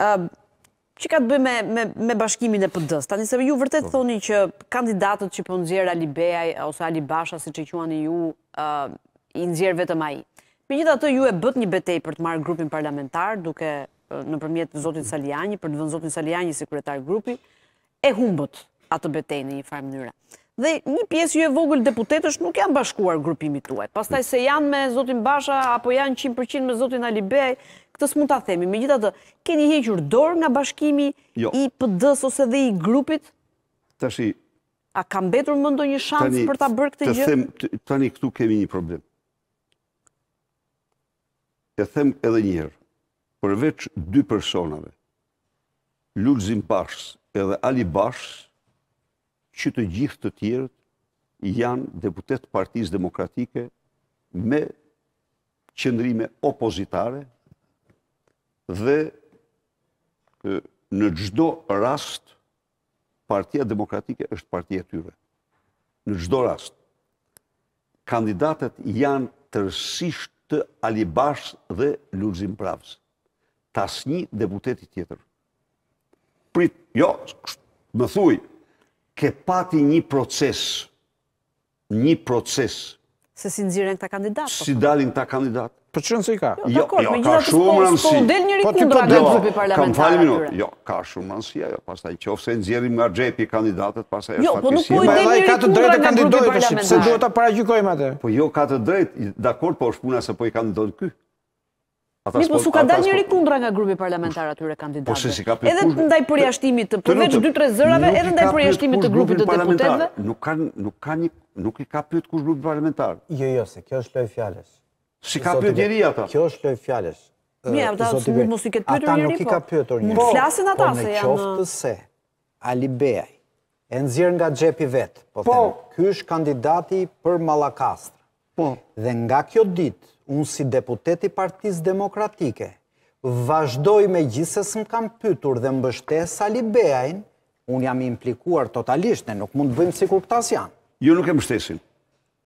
që ka të bëjmë me bashkimin e pëndës. Tani se ju vërtet po. thoni që kandidatët që përndzirë po Ali Bejaj, ose Ali Basha, si që quani ju, i nëzirë vetëm aji. Për gjitha të ju e bët një betej për të marë grupin parlamentar, duke në përmjetë Zotin Saliani, për të vëndë Zotin Saliani, sekretar grupi, e humbët atë betej në një farë mënyra dhe një pjesë ju e vogël deputetës nuk janë bashkuar grupimit tuaj. Pastaj se janë me Zotin Basha apo janë 100% me Zotin Alibej, këtës mund të themi. Me gjitha të, keni hequr dorë nga bashkimi jo. i pëdës ose dhe i grupit? Tashi. A kam betur më ndonjë shansë për të bërë këtë gjithë? Tani, tani këtu kemi një problem. E them edhe njerë, përveç dy personave, Lulzim Bashës edhe Ali Bashës, që të gjithë të tjerët janë deputet partiz demokratike me qëndrime opozitare dhe në gjdo rast partia demokratike është partia tyre. Në gjdo rast, kandidatet janë tërsisht të alibash dhe lurzim pravës. Tas një deputetit tjetër. Prit, jo, më thujë, ke pati një proces, një proces. Se si nëzirën këta kandidat? Po. Si dalin këta kandidat. Për po që se i ka? Jo, jo, jo, po jo, ka shumë rëndësi. Po, del njëri kundra në grupi parlamentar. Jo, kam falë minut. Jo, ka shumë rëndësi, jo, pas taj qofë se nëzirën nga gjepi kandidatët, pas taj është fatisim. Jo, po nuk po i del njëri kundra në grupi parlamentarë. Se duhet të parajykojmë atë. Po jo, ka të drejtë, dakord, po është puna se po i kandidojnë kë. Mi, po su ka dalë njëri kundra nga grupi parlamentar atyre kandidatëve. Po Edhe të ndaj përjashtimit të përveç 2-3 zërave, edhe ndaj përjashtimit të grupit të deputetve. Nuk nuk ka një, nuk i ka pyet kush grupi parlamentar. Jo, jo, se kjo është loj fjales. Si ka pyet njëri ata? Kjo është loj fjales. Mi, ata mos i ketë pyetur njëri, po. Ata nuk i po- ka pyetur njëri. Po, flasin ata po, se janë... Po, në qoftë se, Ali Bejaj, e nëzirë nga gjepi vetë, po, kjo po. është kandidati për Po. Dhe nga ditë, unë si deputeti partiz demokratike, vazhdoj me gjithës më kam pytur dhe më bështet Sali Beajnë, unë jam implikuar totalisht, ne nuk mund të bëjmë si kur këtas janë. Jo nuk e më